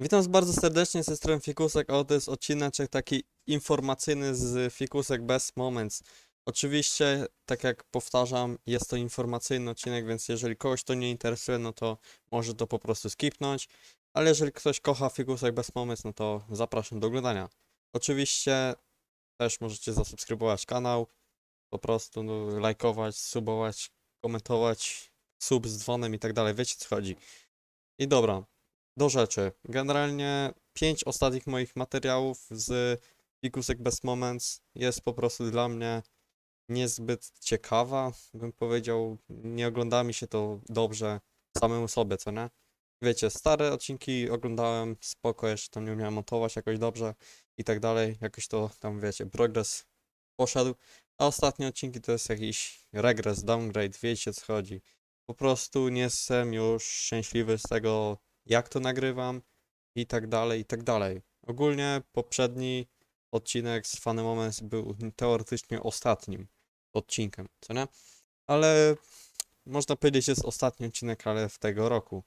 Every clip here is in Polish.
Witam was bardzo serdecznie ze strony Fikusek, a to jest odcinek taki informacyjny z Fikusek Best Moments. Oczywiście, tak jak powtarzam, jest to informacyjny odcinek, więc jeżeli kogoś to nie interesuje, no to może to po prostu skipnąć. Ale jeżeli ktoś kocha Fikusek Best Moments, no to zapraszam do oglądania. Oczywiście też możecie zasubskrybować kanał, po prostu no, lajkować, subować, komentować, sub z dzwonem i tak dalej, wiecie co chodzi. I dobra, do rzeczy. Generalnie pięć ostatnich moich materiałów z Pikusek Best Moments jest po prostu dla mnie niezbyt ciekawa, bym powiedział, nie ogląda mi się to dobrze samemu sobie, co nie? Wiecie, stare odcinki oglądałem spoko, jeszcze tam nie umiałem montować jakoś dobrze i tak dalej, jakoś to tam, wiecie, progres poszedł, a ostatnie odcinki to jest jakiś regres, downgrade, wiecie co chodzi. Po prostu nie jestem już szczęśliwy z tego jak to nagrywam i tak dalej, i tak dalej. Ogólnie poprzedni odcinek z Funny Moments był teoretycznie ostatnim odcinkiem, co nie? Ale można powiedzieć, jest ostatni odcinek, ale w tego roku.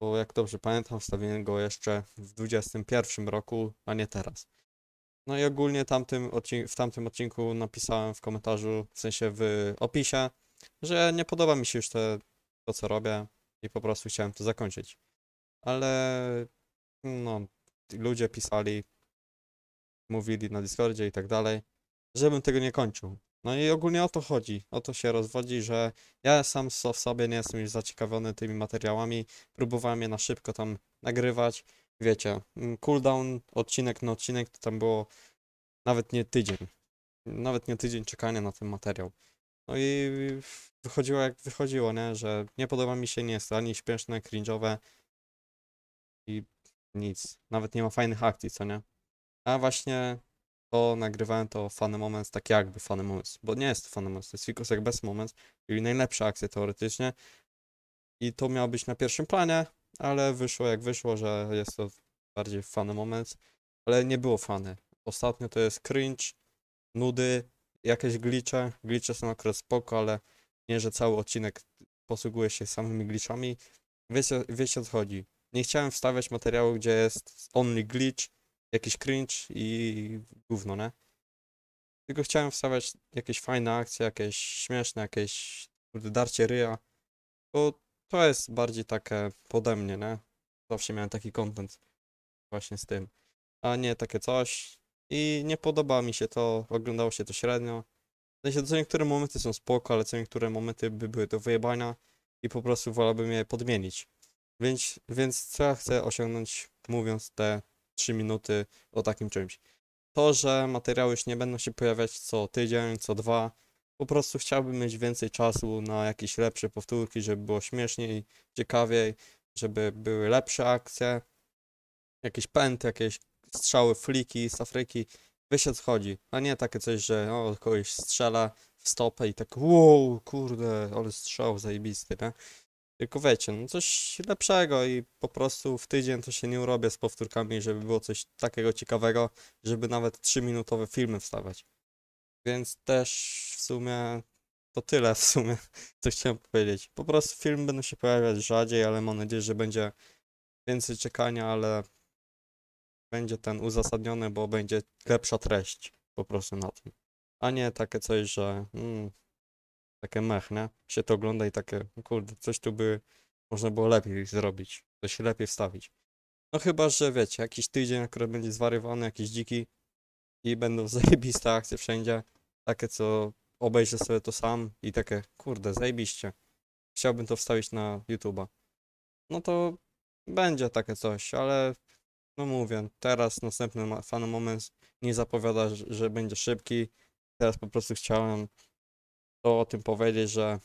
Bo jak dobrze pamiętam, wstawiłem go jeszcze w 2021 roku, a nie teraz. No i ogólnie tamtym w tamtym odcinku napisałem w komentarzu, w sensie w opisie, że nie podoba mi się już te, to, co robię i po prostu chciałem to zakończyć ale no, ludzie pisali, mówili na Discordzie i tak dalej, żebym tego nie kończył. No i ogólnie o to chodzi, o to się rozwodzi, że ja sam w sobie nie jestem już zaciekawiony tymi materiałami, próbowałem je na szybko tam nagrywać, wiecie, mm, cooldown, odcinek na odcinek, to tam było nawet nie tydzień, nawet nie tydzień czekania na ten materiał. No i wychodziło jak wychodziło, nie? że nie podoba mi się, nie jest ani śpieszne, cringe'owe, nic. Nawet nie ma fajnych akcji, co nie? A właśnie to nagrywałem to Funny Moments, tak jakby Funny Moments, bo nie jest to Funny Moments, to jest jak bez Moments, czyli najlepsza akcja teoretycznie. I to miało być na pierwszym planie, ale wyszło jak wyszło, że jest to bardziej Funny Moments, ale nie było fany. Ostatnio to jest cringe, nudy, jakieś glicze. Glicze są akurat spoko, ale nie, że cały odcinek posługuje się samymi glitchami. Wiecie, wiecie o co chodzi nie chciałem wstawiać materiału, gdzie jest only glitch, jakiś cringe i gówno, nie? Tylko chciałem wstawiać jakieś fajne akcje, jakieś śmieszne, jakieś kurde, darcie ryja. Bo to jest bardziej takie pode mnie, nie? Zawsze miałem taki content właśnie z tym. A nie takie coś. I nie podoba mi się to, oglądało się to średnio. W co niektóre momenty są spoko, ale co niektóre momenty by były do wyjebania i po prostu wolałbym je podmienić. Więc, więc co ja chcę osiągnąć, mówiąc te 3 minuty o takim czymś? To, że materiały już nie będą się pojawiać co tydzień, co dwa. Po prostu chciałbym mieć więcej czasu na jakieś lepsze powtórki, żeby było śmieszniej, ciekawiej, żeby były lepsze akcje, jakieś pęty, jakieś strzały, fliki z Afryki. Wiecie co chodzi, a nie takie coś, że o, kogoś strzela w stopę i tak wow, kurde, ale strzał zajebisty, nie? Tylko wiecie, no coś lepszego i po prostu w tydzień to się nie urobię z powtórkami, żeby było coś takiego ciekawego, żeby nawet 3-minutowe filmy wstawać. Więc też w sumie to tyle w sumie, co chciałem powiedzieć. Po prostu film będą się pojawiać rzadziej, ale mam nadzieję, że będzie więcej czekania, ale będzie ten uzasadniony, bo będzie lepsza treść po prostu na tym. A nie takie coś, że... Mm, takie mech, nie? Się to ogląda i takie, no kurde, coś tu by można było lepiej zrobić, coś lepiej wstawić. No chyba, że wiecie, jakiś tydzień akurat będzie zwarywany, jakiś dziki i będą zajebiste akcje wszędzie, takie co obejrzę sobie to sam i takie, kurde, zajebiście. Chciałbym to wstawić na YouTube'a. No to będzie takie coś, ale no mówię, teraz następny fan moment nie zapowiada, że będzie szybki. Teraz po prostu chciałem to o tym powiedzieć, że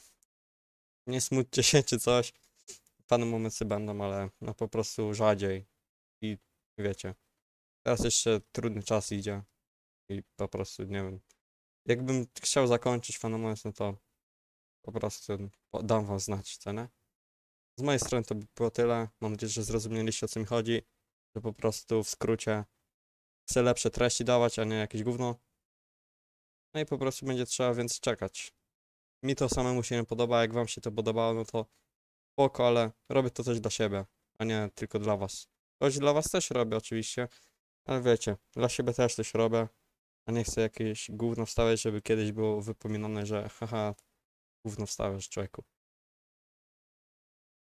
nie smućcie się czy coś. Fane momenty będą, ale no po prostu rzadziej. I wiecie. Teraz jeszcze trudny czas idzie. I po prostu nie wiem. Jakbym chciał zakończyć moment, no to po prostu dam wam znać cenę. Z mojej strony to by było tyle. Mam nadzieję, że zrozumieliście o co mi chodzi. Że po prostu w skrócie chcę lepsze treści dawać, a nie jakieś gówno. No i po prostu będzie trzeba więc czekać. Mi to samemu się nie podoba, jak wam się to podobało, no to spoko, ale robię to też dla siebie, a nie tylko dla was. Choć dla was też robię oczywiście, ale wiecie, dla siebie też coś robię, a nie chcę jakieś gówno wstawiać, żeby kiedyś było wypominane, że haha, gówno wstawiasz człowieku.